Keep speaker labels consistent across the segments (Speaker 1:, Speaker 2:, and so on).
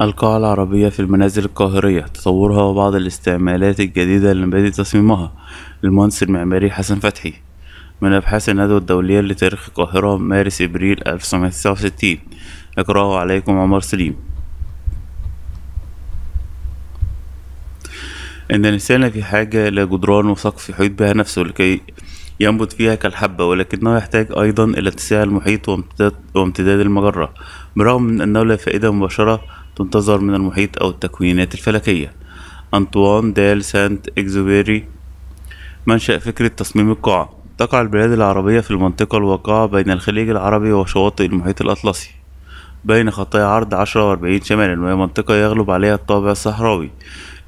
Speaker 1: القاعة العربية في المنازل القاهرية تطورها وبعض الاستعمالات الجديدة لمبادئ تصميمها للمهندس المعماري حسن فتحي من أبحاث الندوة الدولية لتاريخ القاهرة مارس إبريل 1969 أقرأه عليكم عمر سليم إن الإنسان في حاجة إلى جدران وسقف يحيط بها نفسه لكي ينبت فيها كالحبة ولكنه يحتاج أيضا إلى اتساع المحيط وامتداد المجرة برغم من أنه لا فائدة مباشرة تنتظر من المحيط أو التكوينات الفلكية أنطوان دال سانت إكزوبيري منشأ فكرة تصميم القاعة تقع البلاد العربية في المنطقة الواقعة بين الخليج العربي وشواطئ المحيط الأطلسي بين خطايا عرض عشرة وأربعين شمالا وهي منطقة يغلب عليها الطابع الصحراوي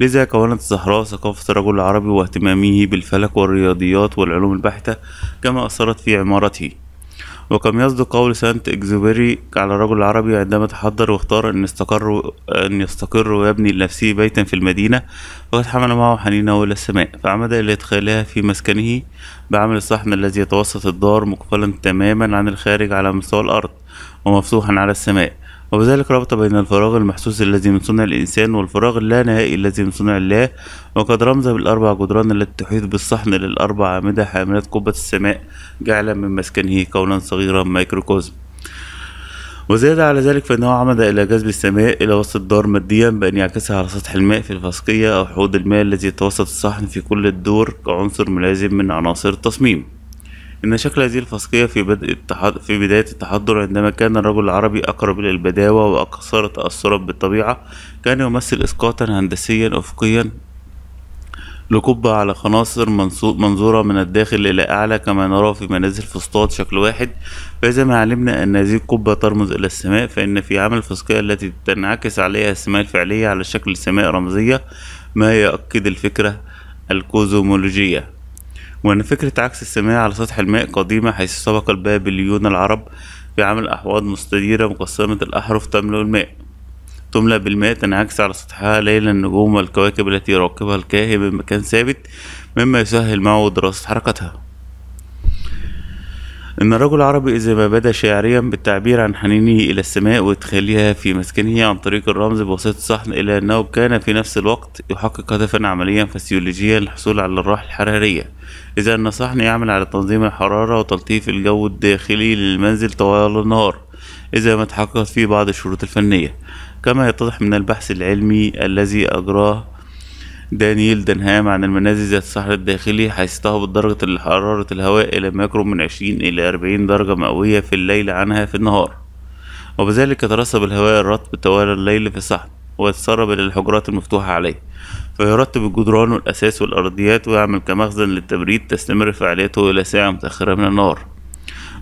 Speaker 1: لذا كونت الصحراء ثقافة الرجل العربي واهتمامه بالفلك والرياضيات والعلوم البحتة كما أثرت في عمارته وكم يصدق قول سانت إكزوبيري على الرجل العربي عندما تحضر واختار أن يستقر أن يستقر ويبني لنفسه بيتا في المدينة وقد حمل معه حنينه إلى السماء فعمد إلى إدخالها في مسكنه بعمل الصحن الذي يتوسط الدار مقفلا تماما عن الخارج على مستوى الأرض ومفتوحا على السماء وبذلك ربط بين الفراغ المحسوس الذي من صنع الإنسان والفراغ اللا الذي من صنع الله وقد رمز بالأربع جدران التي تحيط بالصحن للأربع أعمدة حاملات قبة السماء جعلا من مسكنه كونا صغيرا مايكروكوزم وزاد على ذلك فإنه عمد إلى جذب السماء إلى وسط الدار ماديا بأن يعكسها على سطح الماء في الفسقية أو حوض الماء الذي يتوسط الصحن في كل الدور كعنصر ملازم من عناصر التصميم إن شكل هذه الفصكية في, بدء التحض... في بداية التحضر عندما كان الرجل العربي أقرب إلى البداوة وأكثر تأثرا بالطبيعة كان يمثل إسقاطا هندسيا أفقيا لقبة على خناصر منظورة من الداخل إلى أعلى كما نرى في منازل فسطاط شكل واحد فإذا ما علمنا أن هذه القبة ترمز إلى السماء فإن في عمل الفسكية التي تنعكس عليها السماء الفعلية على شكل سماء رمزية ما يؤكد الفكرة الكوزومولوجية وأن فكرة عكس السماء على سطح الماء قديمة حيث سبق البابليون العرب بعمل أحواض مستديرة مقسمة الأحرف تملأ الماء تملأ بالماء تنعكس على سطحها ليلا النجوم والكواكب التي يراقبها الكاهن بمكان ثابت مما يسهل معه دراسة حركتها إن الرجل العربي إذا ما بدا شاعريا بالتعبير عن حنينه إلى السماء وإدخالها في مسكنه عن طريق الرمز بواسطة صحن إلا أنه كان في نفس الوقت يحقق هدفا عمليا فسيولوجيا للحصول على الراحة الحرارية إذا أن الصحن يعمل على تنظيم الحرارة وتلطيف الجو الداخلي للمنزل طوال النهار إذا ما تحققت فيه بعض الشروط الفنية كما يتضح من البحث العلمي الذي أجراه دانييل دنهام عن المنازل ذات الصحراء الداخلي حيث تهبط درجة حرارة الهواء إلى ما يقرب من 20 إلى 40 درجة مئوية في الليل عنها في النهار وبذلك يترسب الهواء الرطب طوال الليل في الصحراء ويتسرب إلى الحجرات المفتوحة عليه فيرتب الجدران والأساس والأرضيات ويعمل كمخزن للتبريد تستمر فعاليته إلى ساعة متأخرة من النهار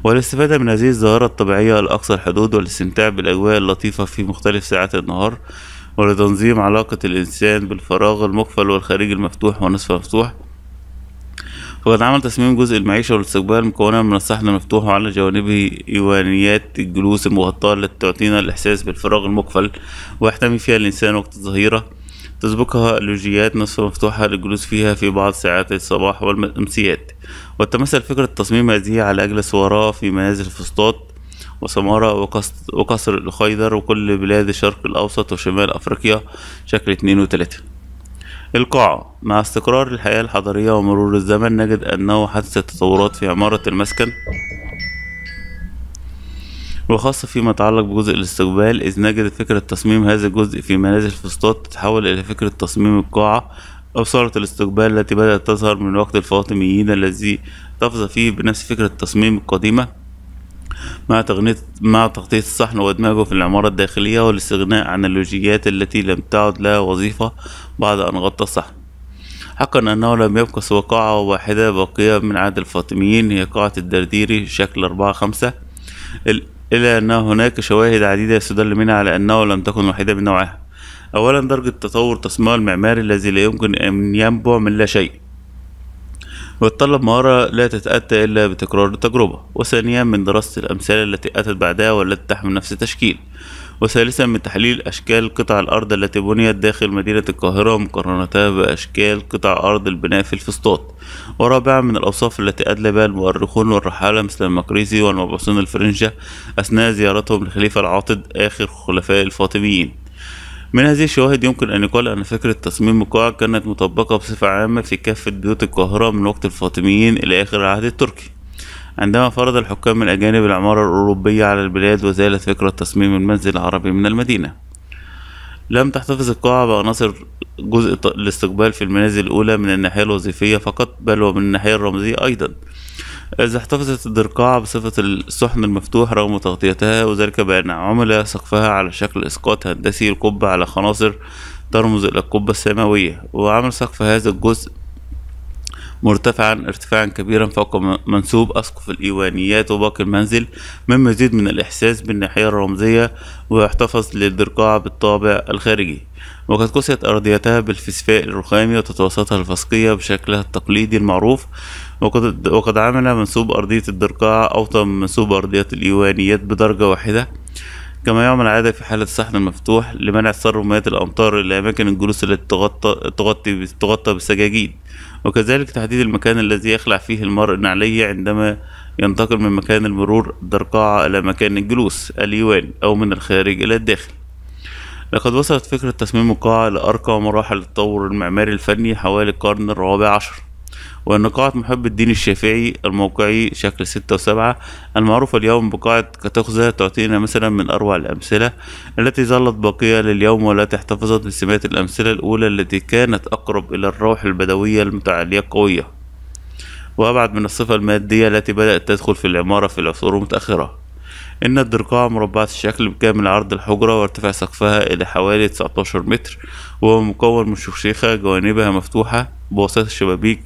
Speaker 1: والاستفادة من هذه الظاهرة الطبيعية الأكثر الحدود والاستمتاع بالأجواء اللطيفة في مختلف ساعات النهار ولتنظيم علاقة الإنسان بالفراغ المقفل والخارج المفتوح ونصف مفتوح وقد عمل تصميم جزء المعيشة والاستقبال مكونة من الصحن المفتوح وعلى جوانبه إيوانيات الجلوس المغطاة التي تعطينا الإحساس بالفراغ المقفل ويحتمي فيها الإنسان وقت الظهيرة تسبقها لوجيات نصف مفتوحة للجلوس فيها في بعض ساعات الصباح والأمسيات وتمثل فكرة تصميم هذه على أجل صوراء في منازل الفسطاط وسمارة وقصر الخيدر وكل بلاد الشرق الأوسط وشمال أفريقيا شكل اتنين وتلاتة القاعة مع استقرار الحياة الحضرية ومرور الزمن نجد أنه حدث تطورات في عمارة المسكن وخاصة فيما يتعلق بجزء الاستقبال إذ نجد فكرة تصميم هذا الجزء في منازل فسطاط تتحول إلى فكرة تصميم القاعة أو صالة الاستقبال التي بدأت تظهر من وقت الفاطميين الذي تفظى فيه بنفس فكرة التصميم القديمة مع تغنية مع تغطية الصحن وإدماجه في العمارة الداخلية والاستغناء عن اللوجيات التي لم تعد لها وظيفة بعد أن غطى الصحن حقا أنه لم يبقى سوى قاعة واحدة باقية من عهد الفاطميين هي قاعة الدرديري شكل أربعة خمسة إلا أن هناك شواهد عديدة يستدل منها على أنه لم تكن وحيدة من نوعها أولا درجة تطور تصميم المعماري الذي لا يمكن أن ينبع من لا شيء ويتطلب مهارة لا تتأتى إلا بتكرار التجربة وثانيا من دراسة الأمثال التي أتت بعدها والتي تحمل نفس التشكيل وثالثا من تحليل أشكال قطع الأرض التي بنيت داخل مدينة القاهرة ومقارنتها بأشكال قطع أرض البناء في الفسطاط ورابعا من الأوصاف التي أدلى بها المؤرخون والرحالة مثل المقريزي والمبعوثون الفرنجة أثناء زيارتهم للخليفة العاطد آخر خلفاء الفاطميين من هذه الشواهد يمكن أن يقال أن فكرة تصميم القاعة كانت مطبقة بصفة عامة في كافة بيوت القاهرة من وقت الفاطميين إلى آخر العهد التركي عندما فرض الحكام الأجانب العمارة الأوروبية على البلاد وزالت فكرة تصميم المنزل العربي من المدينة لم تحتفظ القاعة بعناصر جزء الاستقبال في المنازل الأولى من الناحية الوظيفية فقط بل ومن الناحية الرمزية أيضا إذا احتفظت الدرقاع بصفة الصحن المفتوح رغم تغطيتها وذلك بأن عمل سقفها على شكل إسقاط هندسي القبة على خناصر ترمز إلى القبة السماوية وعمل سقف هذا الجزء مرتفعا ارتفاعا كبيرا فوق منسوب أسقف الإيوانيات وباقي المنزل مما يزيد من الإحساس بالناحية الرمزية ويحتفظ للدرقاع بالطابع الخارجي وقد قصيت أرضيتها بالفسفاء الرخامي وتتوسطها الفسقية بشكلها التقليدي المعروف وقد, وقد عمل منسوب أرضية الدرقاع أوطى من منسوب أرضية الإيوانيات بدرجة واحدة كما يعمل عادة في حالة الصحن المفتوح لمنع تسرب مياه الأمطار إلى أماكن الجلوس التي تغطى, تغطي تغطي بالسجاجيد وكذلك تحديد المكان الذي يخلع فيه المرء نعليه عندما ينتقل من مكان المرور الدرقاعة إلى مكان الجلوس اليوان أو من الخارج إلى الداخل لقد وصلت فكرة تصميم القاعة لأرقى مراحل التطور المعماري الفني حوالي القرن الرابع عشر ونقاعة محب الدين الشافعي الموقعي شكل ستة وسبعة المعروفة اليوم بقاعة كتخزة تعطينا مثلا من أروع الأمثلة التي ظلت باقية لليوم والتي احتفظت بسمات الأمثلة الأولى التي كانت أقرب إلى الروح البدوية المتعالية القوية وأبعد من الصفة المادية التي بدأت تدخل في العمارة في العصور المتأخرة إن الدرقاع مربعة الشكل بكامل عرض الحجرة وارتفاع سقفها إلى حوالي 19 متر وهو مكون من شخشيخة جوانبها مفتوحة بواسطة شبابيك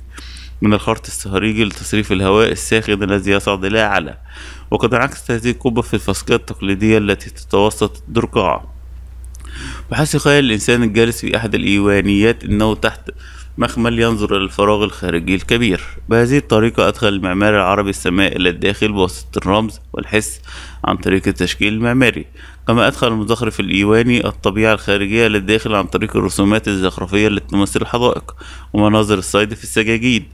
Speaker 1: من الخرط الصهريجي لتصريف الهواء الساخن الذي يصعد إلى أعلى وقد انعكست هذه القبة في الفصكية التقليدية التي تتوسط الدرقاع بحيث يخيل الإنسان الجالس في أحد الإيوانيات أنه تحت مخمل ينظر إلى الفراغ الخارجي الكبير بهذه الطريقة أدخل المعمار العربي السماء إلى الداخل بواسطة الرمز والحس عن طريق التشكيل المعماري كما أدخل المزخرف الإيواني الطبيعة الخارجية للداخل عن طريق الرسومات الزخرفية التي تمثل الحدائق ومناظر الصيد في السجاجيد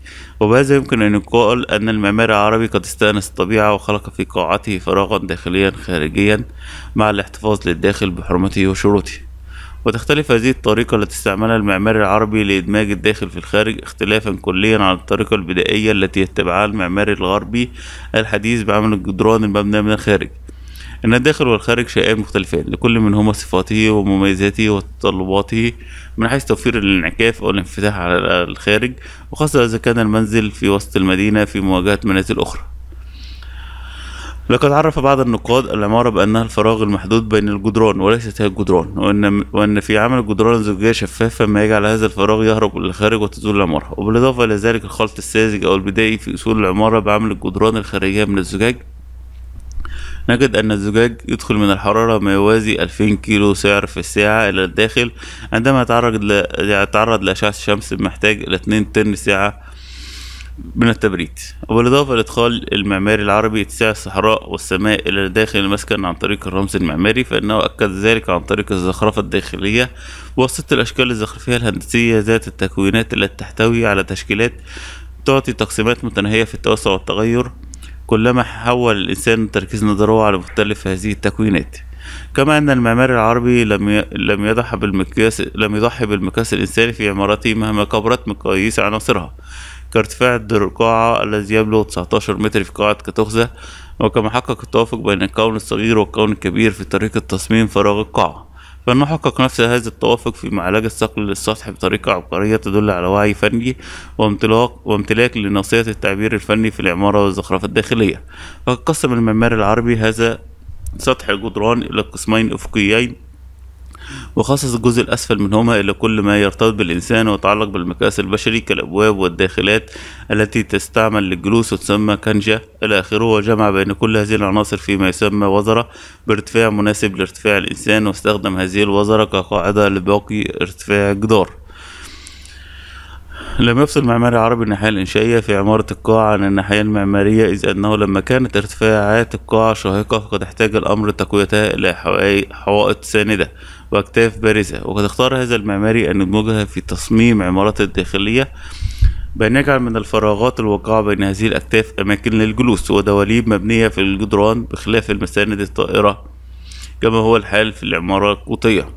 Speaker 1: وبهذا يمكن أن يقال أن المعمار العربي قد استأنس الطبيعة وخلق في قاعته فراغا داخليا خارجيا مع الاحتفاظ للداخل بحرمته وشروطه وتختلف هذه الطريقة التي استعملها المعمار العربي لإدماج الداخل في الخارج اختلافا كليا عن الطريقة البدائية التي يتبعها المعمار الغربي الحديث بعمل الجدران المبنى من الخارج أن الداخل والخارج شيئان مختلفان لكل منهما صفاته ومميزاته وتطلباته من حيث توفير الانعكاف أو الانفتاح على الخارج وخاصة إذا كان المنزل في وسط المدينة في مواجهة منازل أخرى لقد عرف بعض النقاد العمارة بأنها الفراغ المحدود بين الجدران وليست هي الجدران وأن, وأن في عمل الجدران زجاجية شفافة ما يجعل هذا الفراغ يهرب للخارج وتزول العمارة وبالإضافة إلى ذلك الخلط الساذج أو البدائي في أصول العمارة بعمل الجدران الخارجية من الزجاج نجد أن الزجاج يدخل من الحرارة ما يوازي 2000 كيلو سعر في الساعة إلى الداخل عندما يتعرض لأشعة الشمس محتاج إلى 2 طن ساعة من التبريد وبالإضافة لإدخال المعماري العربي اتساع الصحراء والسماء إلى داخل المسكن عن طريق الرمز المعماري فإنه أكد ذلك عن طريق الزخرفة الداخلية بواسطة الأشكال الزخرفية الهندسية ذات التكوينات التي تحتوي على تشكيلات تعطي تقسيمات متناهية في التوسع والتغير كلما حول الإنسان تركيز نظره على مختلف هذه التكوينات كما أن المعمار العربي لم لم يضحى بالمقياس لم يضحي بالمقياس الإنساني في عمارته مهما كبرت مقاييس عناصرها كارتفاع القاعة الذي يبلغ 19 متر في قاعة كتخزة وكما حقق التوافق بين الكون الصغير والكون الكبير في طريقة تصميم فراغ القاعة حقق نفس هذا التوافق في معالجة صقل للسطح بطريقة عبقرية تدل على وعي فني وامتلاك وامتلاك لناصية التعبير الفني في العمارة والزخرفة الداخلية. فقد قسم المعمار العربي هذا سطح الجدران إلى قسمين أفقيين وخصص الجزء الأسفل منهما إلى كل ما يرتبط بالإنسان ويتعلق بالمكاس البشري كالأبواب والداخلات التي تستعمل للجلوس وتسمى كنجة إلى آخره وجمع بين كل هذه العناصر فيما يسمى وزرة بارتفاع مناسب لارتفاع الإنسان واستخدم هذه الوزرة كقاعدة لباقي ارتفاع الجدار لم يفصل المعماري العربي الناحية الإنشائية في عمارة القاعة عن الناحية المعمارية إذ أنه لما كانت ارتفاعات القاعة شاهقة فقد احتاج الأمر تقويتها إلى حوائط ساندة وأكتاف بارزة وقد اختار هذا المعماري أن يدمجها في تصميم عمارته الداخلية بأن يجعل من الفراغات الواقعة بين هذه الأكتاف أماكن للجلوس ودواليب مبنية في الجدران بخلاف المساند الطائرة كما هو الحال في العمارة القوطية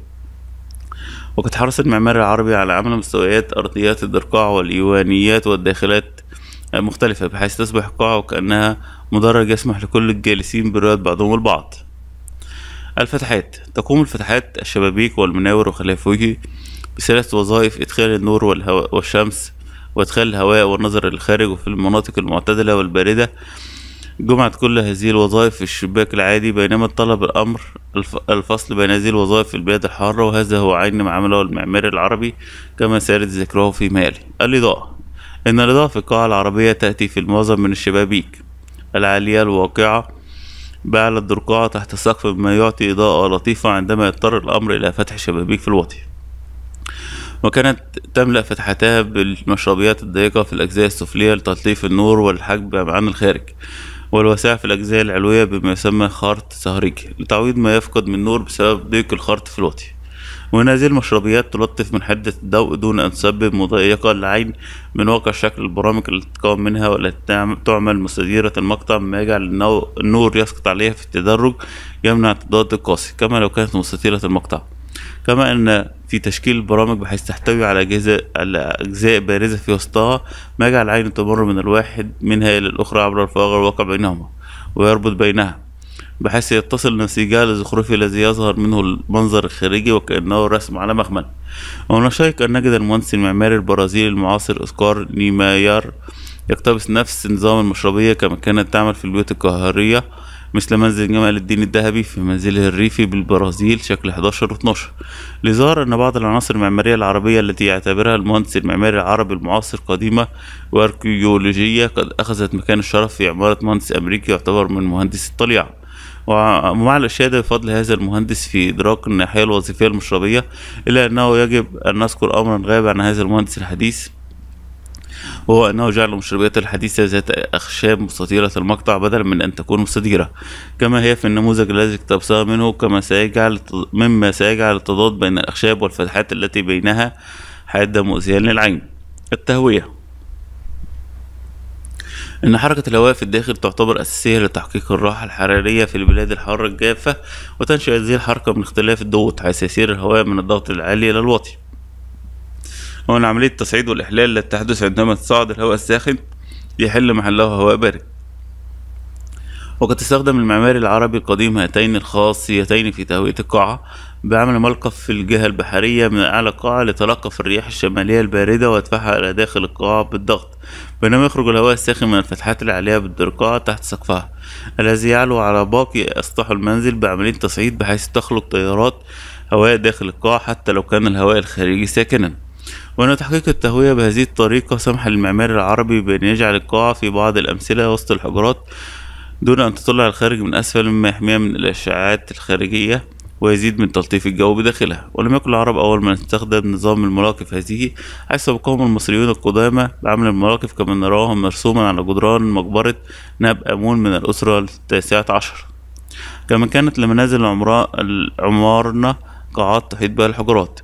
Speaker 1: وقد حرص المعمار العربي على عمل مستويات أرضيات الدرقاع والإيوانيات والداخلات المختلفة بحيث تصبح القاعة وكأنها مدرج يسمح لكل الجالسين برؤية بعضهم البعض الفتحات تقوم الفتحات الشبابيك والمناور وخلافه بثلاث وظائف إدخال النور والهواء والشمس وإدخال الهواء والنظر للخارج وفي المناطق المعتدلة والباردة جمعت كل هذه الوظائف في الشباك العادي بينما طلب الأمر الفصل بين هذه الوظائف في البلاد الحارة وهذا هو عين معامله المعماري العربي كما سارد ذكره في مالي الإضاءة إن الإضاءة في القاعة العربية تأتي في المعظم من الشبابيك العالية الواقعة بعل الدرقعة تحت السقف بما يعطي إضاءة لطيفة عندما يضطر الأمر إلى فتح شبابيك في الوطي وكانت تملأ فتحتها بالمشربيات الضيقة في الأجزاء السفلية لتطليف النور والحجب عن الخارج والواسعة في الأجزاء العلوية بما يسمى خارط سهريج لتعويض ما يفقد من نور بسبب ضيق الخارط في الوطي وهنا هذه المشربيات تلطف من حدة الضوء دون أن تسبب مضايقة للعين من واقع شكل البرامج التي تتكون منها والتي تعمل مستديرة المقطع مما يجعل النور يسقط عليها في التدرج يمنع التضاد القاسي كما لو كانت مستديرة المقطع كما أن في تشكيل البرامج بحيث تحتوي على أجهزة على أجزاء بارزة في وسطها ما يجعل العين تمر من الواحد منها إلى الأخرى عبر الفراغ الواقع بينهما ويربط بينها بحيث يتصل نسيجها لزخرفه الذي يظهر منه المنظر الخارجي وكأنه رسم على مخمل الشيق أن نجد المهندس المعماري البرازيلي المعاصر أسكار نيمايار يقتبس نفس نظام المشربية كما كانت تعمل في البيوت القاهرية مثل منزل جمال الدين الذهبي في منزله الريفي بالبرازيل شكل 11 و 12 لظهر أن بعض العناصر المعمارية العربية التي يعتبرها المهندس المعماري العربي المعاصر قديمة وأركيولوجية قد أخذت مكان الشرف في عمارة مهندس أمريكي يعتبر من مهندس الطليعة ومع الإشادة بفضل هذا المهندس في إدراك الناحية الوظيفية المشربية إلا أنه يجب أن نذكر أمرا غاب عن هذا المهندس الحديث وهو أنه جعل المشربيات الحديثة ذات أخشاب مستطيلة المقطع بدلا من أن تكون مستديرة كما هي في النموذج الذي اقتبسها منه كما سيجعل مما سيجعل التضاد بين الأخشاب والفتحات التي بينها حادة مؤذية للعين التهوية إن حركة الهواء في الداخل تعتبر أساسية لتحقيق الراحة الحرارية في البلاد الحارة الجافة وتنشأ هذه الحركة من اختلاف الضغوط حيث يسير الهواء من الضغط العالي إلى الواطي ومن عملية التصعيد والإحلال التي تحدث عندما تصعد الهواء الساخن يحل محله هواء بارد وقد استخدم المعماري العربي القديم هاتين الخاصيتين في تهوية القاعة بعمل ملقف في الجهة البحرية من أعلى القاعة لتلقف الرياح الشمالية الباردة وأدفعها إلى داخل القاعة بالضغط بينما يخرج الهواء الساخن من الفتحات العالية بالدرقاء تحت سقفها الذي يعلو على باقي أسطح المنزل بعملية تصعيد بحيث تخلق تيارات هواء داخل القاعة حتى لو كان الهواء الخارجي ساكنا وأن تحقيق التهوية بهذه الطريقة سمح للمعمار العربي بأن يجعل القاعة في بعض الأمثلة وسط الحجرات دون أن تطلع الخارج من أسفل مما يحميها من الأشعاعات الخارجية ويزيد من تلطيف الجو بداخلها ولم يكن العرب أول من استخدم نظام المراكف هذه حيث بقوم المصريون القدامى بعمل المراكف كما نراهم مرسوما على جدران مقبرة ناب أمون من الأسرة التاسعة عشر كما كانت لمنازل العمارنة قاعات تحيط بها الحجرات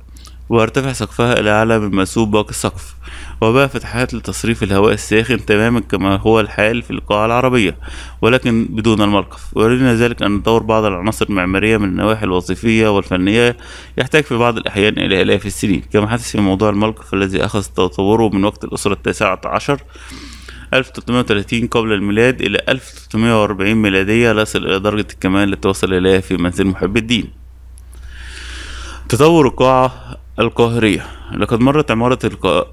Speaker 1: ويرتفع سقفها إلى أعلى من مسوب باقي السقف وباء فتحات لتصريف الهواء الساخن تماما كما هو الحال في القاعة العربية ولكن بدون المرقف ويرينا ذلك أن دور بعض العناصر المعمارية من النواحي الوظيفية والفنية يحتاج في بعض الأحيان إلى آلاف السنين كما حدث في موضوع الملقف الذي أخذ تطوره من وقت الأسرة التاسعة عشر 1330 قبل الميلاد إلى 1340 ميلادية ليصل إلى درجة الكمال التي وصل إليها في منزل محب الدين تطور القاعة القاهرية لقد مرت عمارة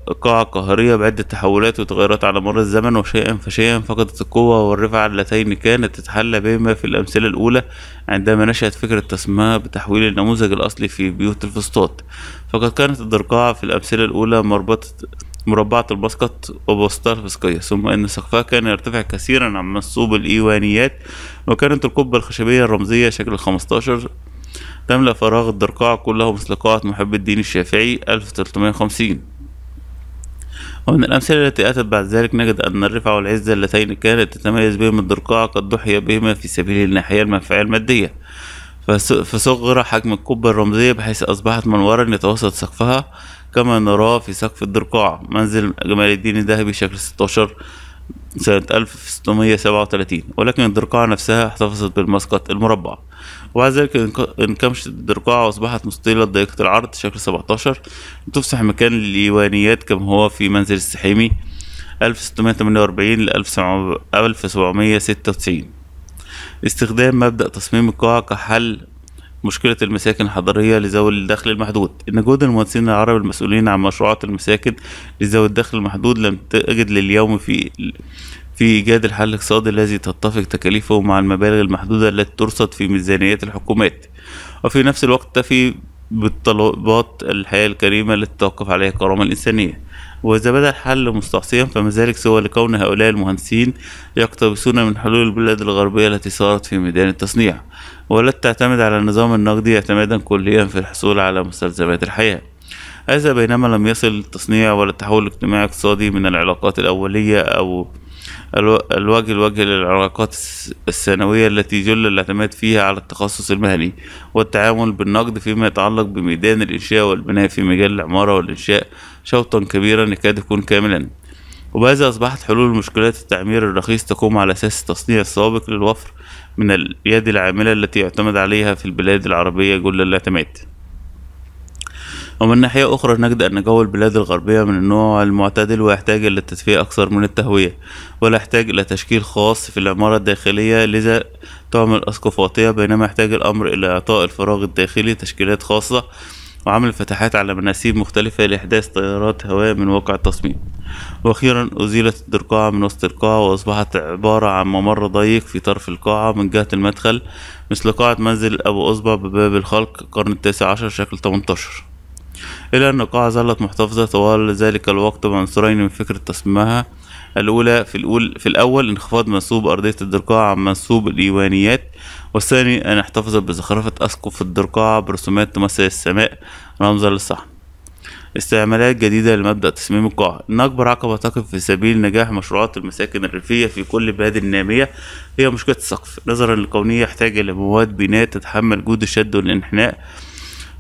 Speaker 1: القاعة القاهرية بعدة تحولات وتغيرات على مر الزمن وشيئا فشيئا فقدت القوة والرفعة اللتين كانت تتحلى بهما في الأمثلة الأولى عندما نشأت فكرة تسمية بتحويل النموذج الأصلي في بيوت الفسطاط فقد كانت الدرقاعة في الأمثلة الأولى مربطة مربعة المسقط وبسطها الفسقية ثم أن سقفها كان يرتفع كثيرا عن منصوب الإيوانيات وكانت القبة الخشبية الرمزية شكل 15 تملأ فراغ الدرقاع كله مثل قاعة محب الدين الشافعي 1350 ومن الأمثلة التي أتت بعد ذلك نجد أن الرفعة والعزة اللتين كانت تتميز بهما الدرقاع قد ضحي بهما في سبيل الناحية المنفعة المادية فصغر حجم القبة الرمزية بحيث أصبحت منورا يتوسط سقفها كما نراه في سقف الدرقاع منزل جمال الدين الذهبي شكل 16 سنة 1637 ولكن الدرقاع نفسها احتفظت بالمسقط المربع وبعد ذلك انكمشت الرقاع وأصبحت مستطيلة ضيقة العرض شكل 17 تفسح مكان للإيوانيات كما هو في منزل السحيمي 1648 ل 1796 استخدام مبدأ تصميم القاعة كحل مشكلة المساكن الحضرية لذوي الدخل المحدود إن جهود المهندسين العرب المسؤولين عن مشروعات المساكن لذوي الدخل المحدود لم تجد لليوم في في إيجاد الحل الاقتصادي الذي تتفق تكاليفه مع المبالغ المحدودة التي ترصد في ميزانيات الحكومات وفي نفس الوقت تفي بالطلبات الحياة الكريمة التي توقف عليها الكرامة الإنسانية وإذا بدا الحل مستعصيا فما ذلك سوى لكون هؤلاء المهندسين يقتبسون من حلول البلاد الغربية التي صارت في ميدان التصنيع ولا تعتمد على النظام النقدي اعتمادا كليا في الحصول على مستلزمات الحياة هذا بينما لم يصل التصنيع ولا التحول الاجتماعي الاقتصادي من العلاقات الأولية أو الوجه الوجه للعلاقات الثانوية التي جل الاعتماد فيها على التخصص المهني والتعامل بالنقد فيما يتعلق بميدان الإنشاء والبناء في مجال العمارة والإنشاء شوطا كبيرا يكاد يكون كاملا وبهذا أصبحت حلول مشكلات التعمير الرخيص تقوم على أساس التصنيع السابق للوفر من اليد العاملة التي يعتمد عليها في البلاد العربية جل الاعتماد ومن ناحية أخرى نجد أن جو البلاد الغربية من النوع المعتدل ويحتاج إلى التدفئة أكثر من التهوية ولا يحتاج إلى تشكيل خاص في العمارة الداخلية لذا تعمل أسقفاطية بينما يحتاج الأمر إلى إعطاء الفراغ الداخلي تشكيلات خاصة وعمل فتحات على مناسيب مختلفة لإحداث تيارات هواء من واقع التصميم وأخيرا أزيلت الدرقاعة من وسط القاعة وأصبحت عبارة عن ممر ضيق في طرف القاعة من جهة المدخل مثل قاعة منزل أبو أصبع بباب الخلق القرن التاسع عشر شكل 18 إلا أن القاعة ظلت محتفظة طوال ذلك الوقت بعنصرين من فكرة تصميمها الأولى في, الأول في الأول انخفاض منسوب أرضية الدرقاع عن منسوب الإيوانيات والثاني أن احتفظت بزخرفة أسقف الدرقاع برسومات تمثل السماء رمزا للصحن استعمالات جديدة لمبدأ تصميم القاعة إن أكبر عقبة تقف في سبيل نجاح مشروعات المساكن الريفية في كل بلاد النامية هي مشكلة السقف نظرا لكونه يحتاج إلى مواد بناء تتحمل جهد الشد والانحناء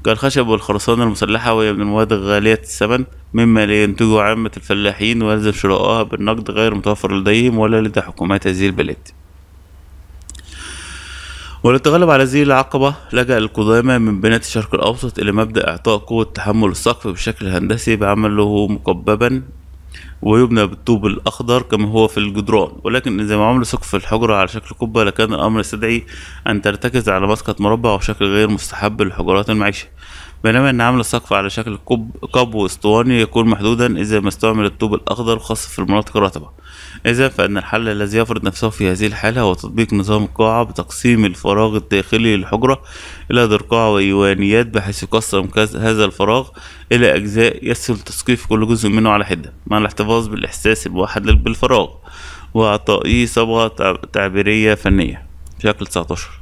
Speaker 1: كالخشب والخرسانة المسلحة وهي من المواد غالية الثمن مما لا ينتجه عامة الفلاحين ويلزم شراؤها بالنقد غير متوفر لديهم ولا لدى حكومات هذه البلاد وللتغلب على هذه العقبة لجأ القدامى من بناة الشرق الأوسط إلى مبدأ إعطاء قوة تحمل السقف بشكل هندسي بعمله مقببا ويبنى بالطوب الأخضر كما هو في الجدران ولكن إذا ما عمر سقف الحجرة على شكل قبة لكان الأمر يستدعي أن ترتكز على مسقط مربع وشكل غير مستحب لحجرات المعيشة بينما أن عمل السقف على شكل كوب, كوب اسطواني يكون محدودا إذا ما استعمل الطوب الأخضر خاصة في المناطق الرطبة إذا فإن الحل الذي يفرض نفسه في هذه الحالة هو تطبيق نظام القاعة بتقسيم الفراغ الداخلي للحجرة إلى درقاع وإيوانيات بحيث يقسم هذا الفراغ إلى أجزاء يسهل تسقيف كل جزء منه على حدة مع الاحتفاظ بالإحساس الموحد بالفراغ وإعطائه صبغة تعبيرية فنية شكل 19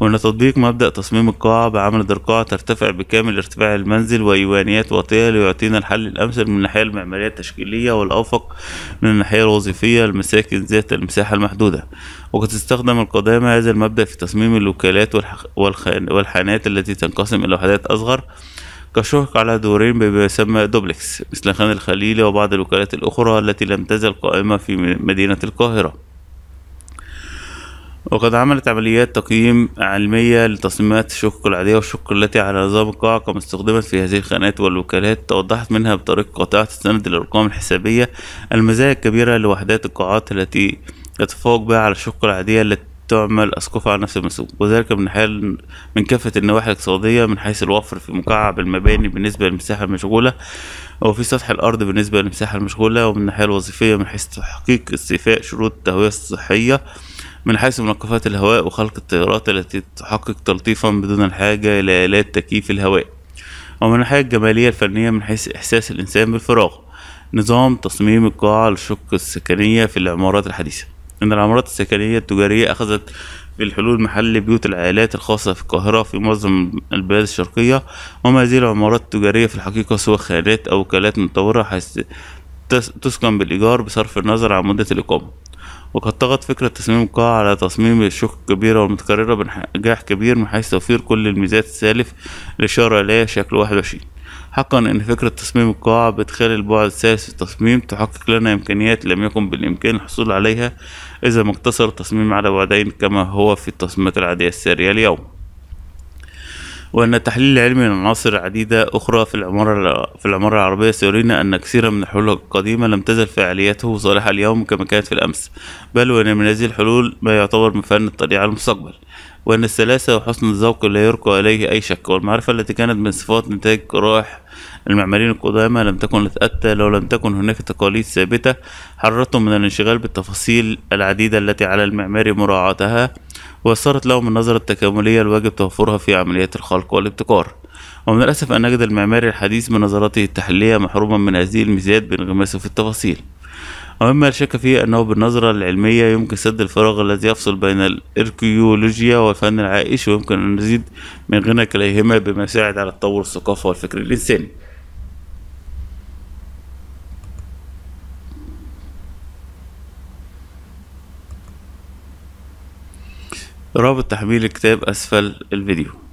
Speaker 1: وأن تطبيق مبدأ تصميم القاعة بعمل درقاع ترتفع بكامل ارتفاع المنزل وإيوانيات واطية ليعطينا الحل الأمثل من الناحية المعمارية التشكيلية والأوفق من الناحية الوظيفية المساكن ذات المساحة المحدودة وقد استخدم القدامى هذا المبدأ في تصميم الوكالات والحانات التي تنقسم إلى وحدات أصغر كشوك على دورين بما يسمى دوبلكس مثل خان الخليلي وبعض الوكالات الأخرى التي لم تزل قائمة في مدينة القاهرة وقد عملت عمليات تقييم علمية لتصميمات الشقق العادية والشقق التي على نظام القاعة كما استخدمت في هذه الخانات والوكالات توضحت منها بطريقة قاطعة تستند للأرقام الحسابية المزايا الكبيرة لوحدات القاعات التي يتفوق بها على الشقق العادية التي تعمل أسقفها على نفس المسوق وذلك من حال من كافة النواحي الاقتصادية من حيث الوفر في مكعب المباني بالنسبة للمساحة المشغولة وفي سطح الأرض بالنسبة للمساحة المشغولة ومن الناحية الوظيفية من حيث تحقيق استيفاء شروط التهوية الصحية من حيث منقفات الهواء وخلق التيارات التي تحقق تلطيفا بدون الحاجة إلى آلات تكييف الهواء ومن الناحية الجمالية الفنية من حيث إحساس الإنسان بالفراغ نظام تصميم القاعة للشق السكنية في العمارات الحديثة إن العمارات السكنية التجارية أخذت في الحلول محل بيوت العائلات الخاصة في القاهرة في معظم البلاد الشرقية وما هذه العمارات التجارية في الحقيقة سوى خيالات أو وكالات متطورة حيث تسكن بالإيجار بصرف النظر عن مدة الإقامة وقد طغت فكرة تصميم القاعة على تصميم الشقق الكبيرة والمتكررة بنجاح كبير من حيث توفير كل الميزات السالف الإشارة إليها شكل واحد وعشرين حقا أن فكرة تصميم القاعة بإدخال البعد الثالث في التصميم تحقق لنا إمكانيات لم يكن بالإمكان الحصول عليها إذا ما اقتصر التصميم على بعدين كما هو في التصميمات العادية السارية اليوم وأن التحليل العلمي لعناصر عديدة أخرى في العمارة في العمارة العربية سيرينا أن كثيرا من الحلول القديمة لم تزل فعاليته صالحة اليوم كما كانت في الأمس بل وأن من هذه الحلول ما يعتبر من فن الطليعة المستقبل وأن السلاسة وحسن الذوق لا يرقى إليه أي شك والمعرفة التي كانت من صفات نتاج رائح المعماريين القدامى لم تكن تتأتى لو لم تكن هناك تقاليد ثابتة حررتهم من الانشغال بالتفاصيل العديدة التي على المعماري مراعاتها ويسرت لهم النظرة التكاملية الواجب توفرها في عمليات الخلق والابتكار ومن الأسف أن نجد المعماري الحديث بنظراته التحليلية محروما من هذه الميزات بانغماسه في التفاصيل ومما لا شك فيه أنه بالنظرة العلمية يمكن سد الفراغ الذي يفصل بين الإركيولوجيا والفن العائش ويمكن أن نزيد من غنى كليهما بما يساعد على تطور الثقافة والفكر الإنساني رابط تحميل الكتاب أسفل الفيديو